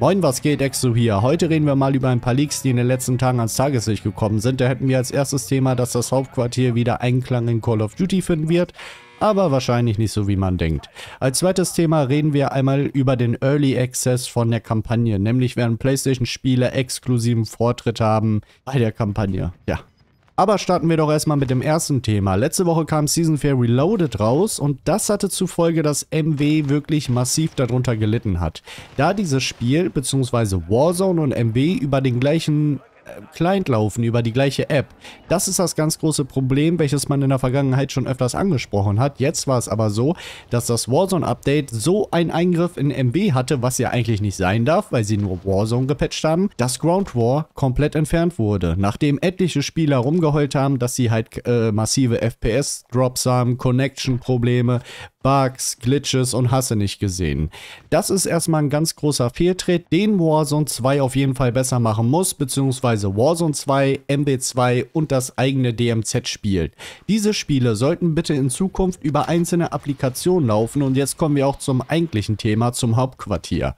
Moin, was geht? Exo hier. Heute reden wir mal über ein paar Leaks, die in den letzten Tagen ans Tageslicht gekommen sind. Da hätten wir als erstes Thema, dass das Hauptquartier wieder Einklang in Call of Duty finden wird aber wahrscheinlich nicht so, wie man denkt. Als zweites Thema reden wir einmal über den Early Access von der Kampagne, nämlich werden PlayStation-Spiele exklusiven Vortritt haben bei der Kampagne. Ja, aber starten wir doch erstmal mit dem ersten Thema. Letzte Woche kam Season Fair Reloaded raus und das hatte zur Folge, dass MW wirklich massiv darunter gelitten hat. Da dieses Spiel bzw. Warzone und MW über den gleichen Client laufen, über die gleiche App. Das ist das ganz große Problem, welches man in der Vergangenheit schon öfters angesprochen hat. Jetzt war es aber so, dass das Warzone-Update so einen Eingriff in MB hatte, was ja eigentlich nicht sein darf, weil sie nur Warzone gepatcht haben, dass Ground War komplett entfernt wurde. Nachdem etliche Spieler rumgeheult haben, dass sie halt äh, massive FPS-Drops haben, Connection-Probleme, Bugs, Glitches und hasse nicht gesehen. Das ist erstmal ein ganz großer Fehltritt, den Warzone 2 auf jeden Fall besser machen muss, beziehungsweise Warzone 2, MB2 und das eigene DMZ spielt. Diese Spiele sollten bitte in Zukunft über einzelne Applikationen laufen und jetzt kommen wir auch zum eigentlichen Thema, zum Hauptquartier.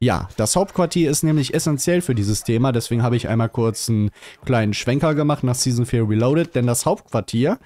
Ja, das Hauptquartier ist nämlich essentiell für dieses Thema, deswegen habe ich einmal kurz einen kleinen Schwenker gemacht nach Season 4 Reloaded, denn das Hauptquartier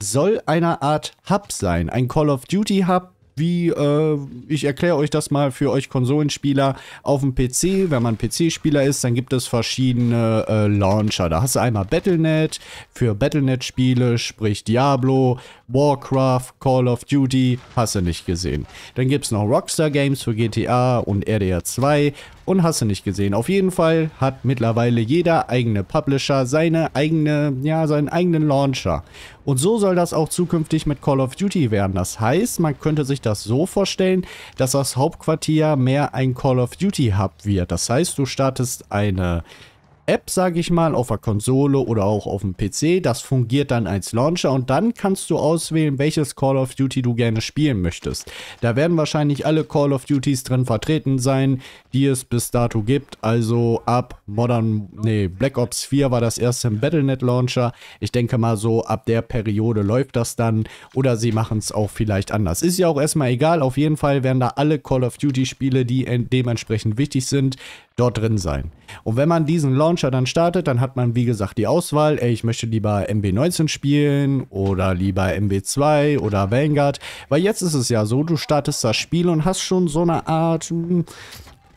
soll eine Art Hub sein. Ein Call of Duty Hub, wie, äh, ich erkläre euch das mal für euch Konsolenspieler auf dem PC. Wenn man PC-Spieler ist, dann gibt es verschiedene äh, Launcher. Da hast du einmal Battlenet für Battlenet-Spiele, sprich Diablo, Warcraft, Call of Duty, hast du nicht gesehen. Dann gibt es noch Rockstar Games für GTA und RDR 2 und hast du nicht gesehen. Auf jeden Fall hat mittlerweile jeder eigene Publisher seine eigene, ja, seinen eigenen Launcher. Und so soll das auch zukünftig mit Call of Duty werden. Das heißt, man könnte sich das so vorstellen, dass das Hauptquartier mehr ein Call of Duty Hub wird. Das heißt, du startest eine App, sage ich mal, auf der Konsole oder auch auf dem PC. Das fungiert dann als Launcher und dann kannst du auswählen, welches Call of Duty du gerne spielen möchtest. Da werden wahrscheinlich alle Call of Duties drin vertreten sein, die es bis dato gibt. Also ab Modern, nee, Black Ops 4 war das erste im Battlenet Launcher. Ich denke mal so, ab der Periode läuft das dann oder sie machen es auch vielleicht anders. Ist ja auch erstmal egal. Auf jeden Fall werden da alle Call of Duty Spiele, die dementsprechend wichtig sind, dort drin sein. Und wenn man diesen Launcher dann startet, dann hat man wie gesagt die Auswahl, ey, ich möchte lieber mb 19 spielen oder lieber mb 2 oder Vanguard, weil jetzt ist es ja so, du startest das Spiel und hast schon so eine Art hm,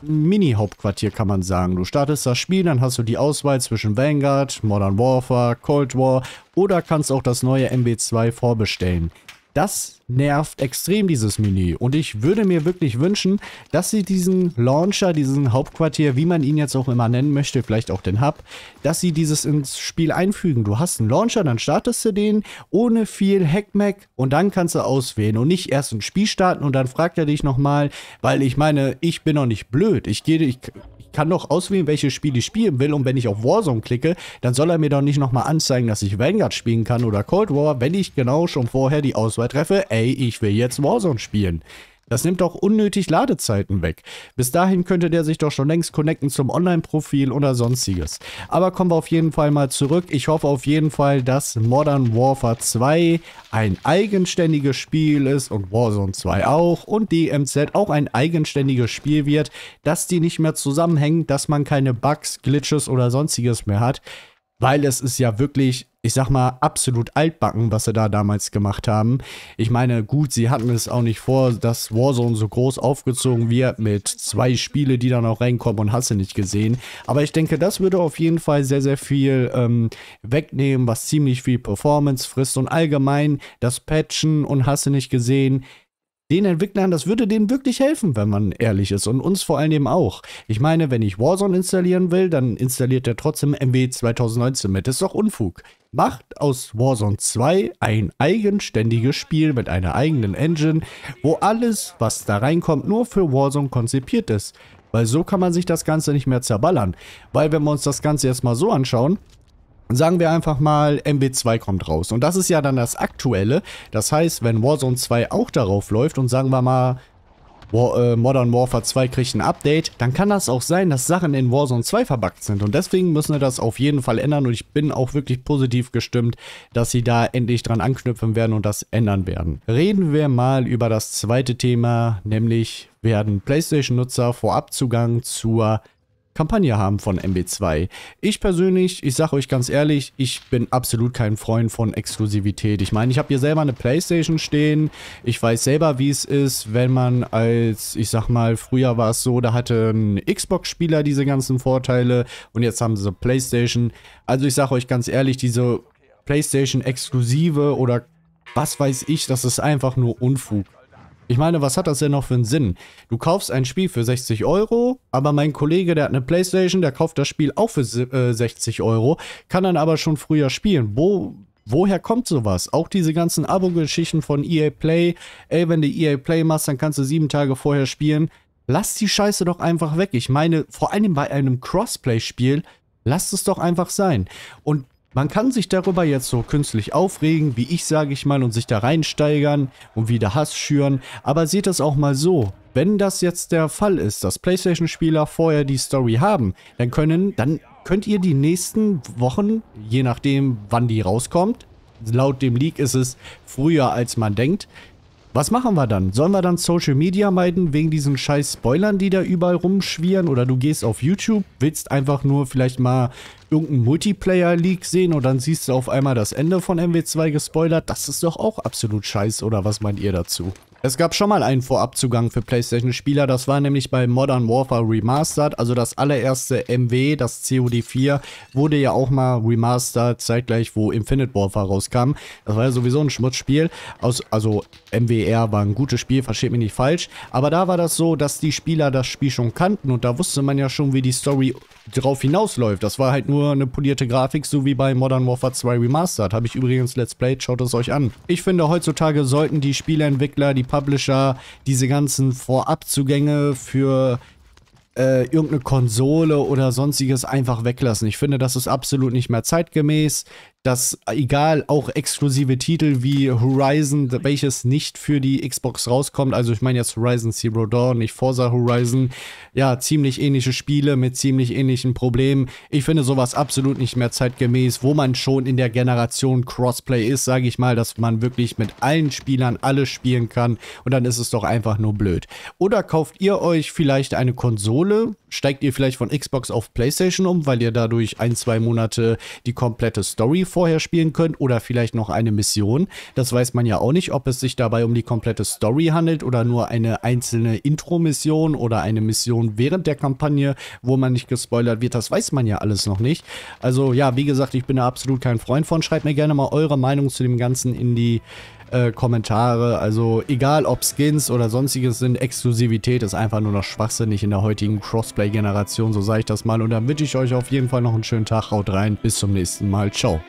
Mini-Hauptquartier, kann man sagen. Du startest das Spiel, dann hast du die Auswahl zwischen Vanguard, Modern Warfare, Cold War oder kannst auch das neue mb 2 vorbestellen. Das nervt extrem, dieses Menü. Und ich würde mir wirklich wünschen, dass sie diesen Launcher, diesen Hauptquartier, wie man ihn jetzt auch immer nennen möchte, vielleicht auch den Hub, dass sie dieses ins Spiel einfügen. Du hast einen Launcher, dann startest du den ohne viel Hackmack und dann kannst du auswählen und nicht erst ein Spiel starten und dann fragt er dich nochmal, weil ich meine, ich bin noch nicht blöd. Ich gehe, ich, ich kann doch auswählen, welche Spiele ich spielen will. Und wenn ich auf Warzone klicke, dann soll er mir doch nicht nochmal anzeigen, dass ich Vanguard spielen kann oder Cold War, wenn ich genau schon vorher die Auswahl Mal treffe, ey, ich will jetzt Warzone spielen. Das nimmt doch unnötig Ladezeiten weg. Bis dahin könnte der sich doch schon längst connecten zum Online-Profil oder sonstiges. Aber kommen wir auf jeden Fall mal zurück. Ich hoffe auf jeden Fall, dass Modern Warfare 2 ein eigenständiges Spiel ist und Warzone 2 auch und DMZ auch ein eigenständiges Spiel wird, dass die nicht mehr zusammenhängen, dass man keine Bugs, Glitches oder sonstiges mehr hat weil es ist ja wirklich, ich sag mal, absolut altbacken, was sie da damals gemacht haben. Ich meine, gut, sie hatten es auch nicht vor, dass Warzone so groß aufgezogen wird mit zwei Spiele, die dann auch reinkommen und hast du nicht gesehen. Aber ich denke, das würde auf jeden Fall sehr, sehr viel ähm, wegnehmen, was ziemlich viel Performance frisst und allgemein das Patchen und hast du nicht gesehen den Entwicklern, das würde denen wirklich helfen, wenn man ehrlich ist. Und uns vor allen Dingen auch. Ich meine, wenn ich Warzone installieren will, dann installiert er trotzdem MW 2019 mit. Das ist doch Unfug. Macht aus Warzone 2 ein eigenständiges Spiel mit einer eigenen Engine, wo alles, was da reinkommt, nur für Warzone konzipiert ist. Weil so kann man sich das Ganze nicht mehr zerballern. Weil wenn wir uns das Ganze erstmal so anschauen, Sagen wir einfach mal, MB2 kommt raus. Und das ist ja dann das Aktuelle. Das heißt, wenn Warzone 2 auch darauf läuft und sagen wir mal, War, äh, Modern Warfare 2 kriegt ein Update, dann kann das auch sein, dass Sachen in Warzone 2 verbuggt sind. Und deswegen müssen wir das auf jeden Fall ändern. Und ich bin auch wirklich positiv gestimmt, dass sie da endlich dran anknüpfen werden und das ändern werden. Reden wir mal über das zweite Thema, nämlich werden PlayStation-Nutzer vor Abzugang zur Kampagne haben von MB2. Ich persönlich, ich sage euch ganz ehrlich, ich bin absolut kein Freund von Exklusivität. Ich meine, ich habe hier selber eine Playstation stehen. Ich weiß selber, wie es ist, wenn man als, ich sag mal, früher war es so, da hatte ein Xbox-Spieler diese ganzen Vorteile und jetzt haben sie Playstation. Also ich sage euch ganz ehrlich, diese Playstation-Exklusive oder was weiß ich, das ist einfach nur Unfug. Ich meine, was hat das denn noch für einen Sinn? Du kaufst ein Spiel für 60 Euro, aber mein Kollege, der hat eine Playstation, der kauft das Spiel auch für 60 äh, Euro, kann dann aber schon früher spielen. Wo, woher kommt sowas? Auch diese ganzen Abo-Geschichten von EA Play. Ey, wenn du EA Play machst, dann kannst du sieben Tage vorher spielen. Lass die Scheiße doch einfach weg. Ich meine, vor allem bei einem Crossplay-Spiel, lass es doch einfach sein. Und man kann sich darüber jetzt so künstlich aufregen, wie ich sage ich mal, und sich da reinsteigern und wieder Hass schüren, aber seht das auch mal so. Wenn das jetzt der Fall ist, dass Playstation-Spieler vorher die Story haben, dann können, dann könnt ihr die nächsten Wochen, je nachdem wann die rauskommt, laut dem Leak ist es früher als man denkt, was machen wir dann? Sollen wir dann Social Media meiden wegen diesen scheiß Spoilern, die da überall rumschwirren? Oder du gehst auf YouTube, willst einfach nur vielleicht mal irgendeinen Multiplayer-League sehen und dann siehst du auf einmal das Ende von MW2 gespoilert? Das ist doch auch absolut scheiß, oder was meint ihr dazu? Es gab schon mal einen Vorabzugang für PlayStation-Spieler, das war nämlich bei Modern Warfare Remastered, also das allererste MW, das COD 4, wurde ja auch mal remastered, zeitgleich wo Infinite Warfare rauskam. Das war ja sowieso ein Schmutzspiel, Aus, also MWR war ein gutes Spiel, versteht mich nicht falsch, aber da war das so, dass die Spieler das Spiel schon kannten und da wusste man ja schon, wie die Story drauf hinausläuft. Das war halt nur eine polierte Grafik, so wie bei Modern Warfare 2 Remastered. Habe ich übrigens Let's Play, schaut es euch an. Ich finde, heutzutage sollten die Spieleentwickler, die Publisher, diese ganzen Vorabzugänge für äh, irgendeine Konsole oder sonstiges einfach weglassen. Ich finde, das ist absolut nicht mehr zeitgemäß dass egal auch exklusive Titel wie Horizon, welches nicht für die Xbox rauskommt, also ich meine jetzt Horizon Zero Dawn, nicht Forza Horizon, ja, ziemlich ähnliche Spiele mit ziemlich ähnlichen Problemen. Ich finde sowas absolut nicht mehr zeitgemäß, wo man schon in der Generation Crossplay ist, sage ich mal, dass man wirklich mit allen Spielern alles spielen kann und dann ist es doch einfach nur blöd. Oder kauft ihr euch vielleicht eine Konsole, steigt ihr vielleicht von Xbox auf PlayStation um, weil ihr dadurch ein, zwei Monate die komplette Story vorher spielen könnt oder vielleicht noch eine Mission. Das weiß man ja auch nicht, ob es sich dabei um die komplette Story handelt oder nur eine einzelne Intro-Mission oder eine Mission während der Kampagne, wo man nicht gespoilert wird. Das weiß man ja alles noch nicht. Also ja, wie gesagt, ich bin da absolut kein Freund von. Schreibt mir gerne mal eure Meinung zu dem Ganzen in die äh, Kommentare. Also egal ob Skins oder sonstiges sind, Exklusivität ist einfach nur noch schwachsinnig in der heutigen Crossplay-Generation, so sage ich das mal. Und dann wünsche ich euch auf jeden Fall noch einen schönen Tag. Haut rein, bis zum nächsten Mal. Ciao.